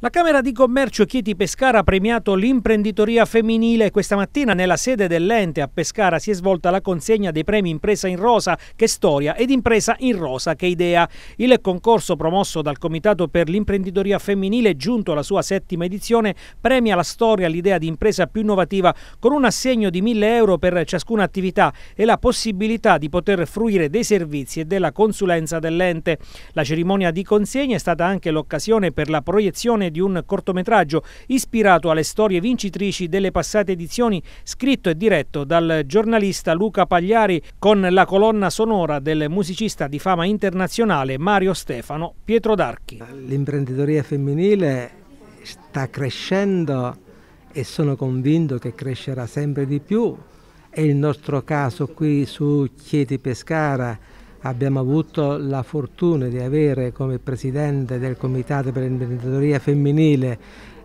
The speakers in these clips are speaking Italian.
La Camera di Commercio Chieti Pescara ha premiato l'imprenditoria femminile. Questa mattina nella sede dell'ente a Pescara si è svolta la consegna dei premi Impresa in Rosa, che storia, ed Impresa in Rosa, che idea. Il concorso promosso dal Comitato per l'imprenditoria femminile, giunto alla sua settima edizione, premia la storia, l'idea di impresa più innovativa, con un assegno di 1000 euro per ciascuna attività e la possibilità di poter fruire dei servizi e della consulenza dell'ente. La cerimonia di consegna è stata anche l'occasione per la proiezione produzione di un cortometraggio ispirato alle storie vincitrici delle passate edizioni, scritto e diretto dal giornalista Luca Pagliari con la colonna sonora del musicista di fama internazionale Mario Stefano Pietro D'Archi. L'imprenditoria femminile sta crescendo e sono convinto che crescerà sempre di più. È il nostro caso qui su Chieti Pescara Abbiamo avuto la fortuna di avere come presidente del Comitato per l'imprenditoria femminile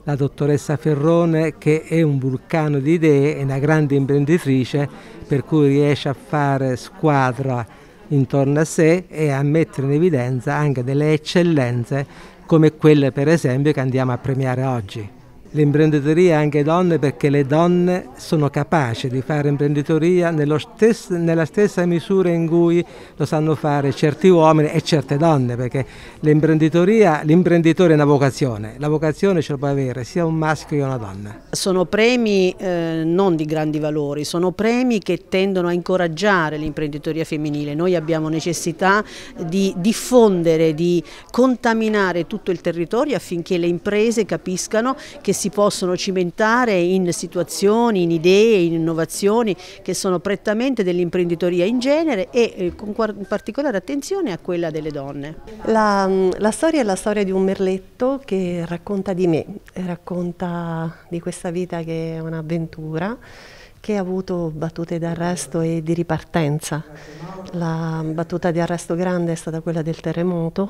la dottoressa Ferrone che è un vulcano di idee, e una grande imprenditrice per cui riesce a fare squadra intorno a sé e a mettere in evidenza anche delle eccellenze come quelle per esempio che andiamo a premiare oggi l'imprenditoria anche donne perché le donne sono capaci di fare imprenditoria stes nella stessa misura in cui lo sanno fare certi uomini e certe donne, perché l'imprenditore è una vocazione, la vocazione ce la può avere sia un maschio che una donna. Sono premi eh, non di grandi valori, sono premi che tendono a incoraggiare l'imprenditoria femminile. Noi abbiamo necessità di diffondere, di contaminare tutto il territorio affinché le imprese capiscano che si possono cimentare in situazioni, in idee, in innovazioni che sono prettamente dell'imprenditoria in genere e eh, con particolare attenzione a quella delle donne. La, mm, la storia è la storia di un merletto che racconta di me, eh, racconta di questa vita che è un'avventura che ha avuto battute d'arresto e di ripartenza. La battuta di arresto grande è stata quella del terremoto,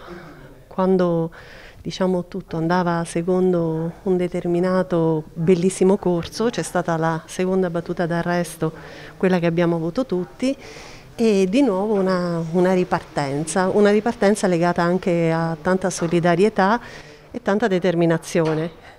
quando diciamo tutto andava secondo un determinato bellissimo corso, c'è stata la seconda battuta d'arresto, quella che abbiamo avuto tutti e di nuovo una, una ripartenza, una ripartenza legata anche a tanta solidarietà e tanta determinazione.